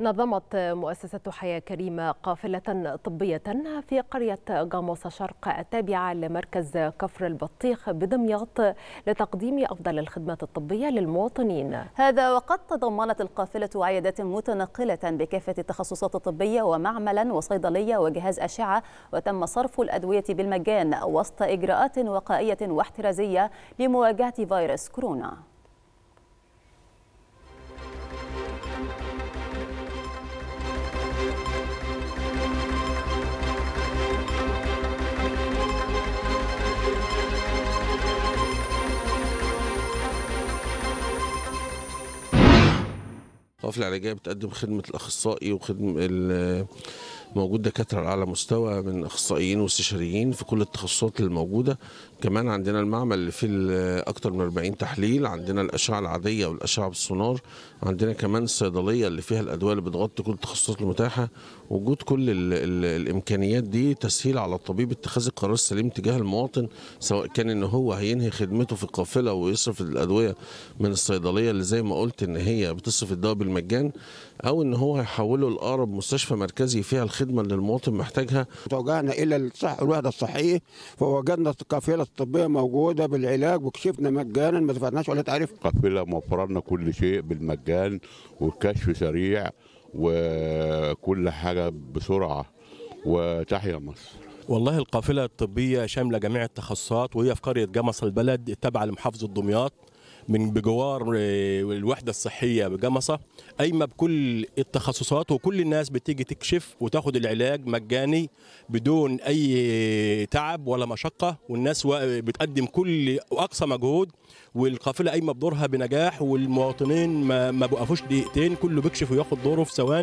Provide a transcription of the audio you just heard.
نظمت مؤسسة حياة كريمة قافلة طبية في قرية جاموس شرق التابعة لمركز كفر البطيخ بدمياط لتقديم أفضل الخدمات الطبية للمواطنين هذا وقد تضمنت القافلة عيادات متنقلة بكافة التخصصات الطبية ومعملا وصيدلية وجهاز أشعة وتم صرف الأدوية بالمجان وسط إجراءات وقائية واحترازية لمواجهة فيروس كورونا القوافل العلاجيه بتقدم خدمه الاخصائي وخدمه موجود دكاتره على اعلى مستوى من اخصائيين واستشاريين في كل التخصصات الموجوده كمان عندنا المعمل اللي فيه اكتر من 40 تحليل عندنا الاشعه العاديه والاشعه بالسونار عندنا كمان الصيدليه اللي فيها الادويه اللي بتغطي كل التخصصات المتاحه وجود كل الـ الـ الامكانيات دي تسهيل على الطبيب اتخاذ القرار السليم تجاه المواطن سواء كان ان هو هينهي خدمته في القافله ويصرف الادويه من الصيدليه اللي زي ما قلت ان هي بتصرف الدواء مجان او ان هو يحوله لاقرب مستشفى مركزي فيها الخدمه اللي المواطن محتاجها. توجهنا الى الصح الوحده الصحيه فوجدنا القافله الطبيه موجوده بالعلاج وكشفنا مجانا ما دفعناش ولا تعرف. القافله موفره لنا كل شيء بالمجان والكشف سريع وكل حاجه بسرعه وتحيا مصر. والله القافله الطبيه شامله جميع التخصصات وهي في قريه جمص البلد التابعه لمحافظه دمياط. من بجوار آه، الوحده الصحيه بجمصه قايمه بكل التخصصات وكل الناس بتيجي تكشف وتاخد العلاج مجاني بدون اي تعب ولا مشقه والناس بتقدم كل أقصى مجهود والقافله قايمه بدورها بنجاح والمواطنين ما بقفوش دقيقتين كله بيكشف وياخد دوره في ثواني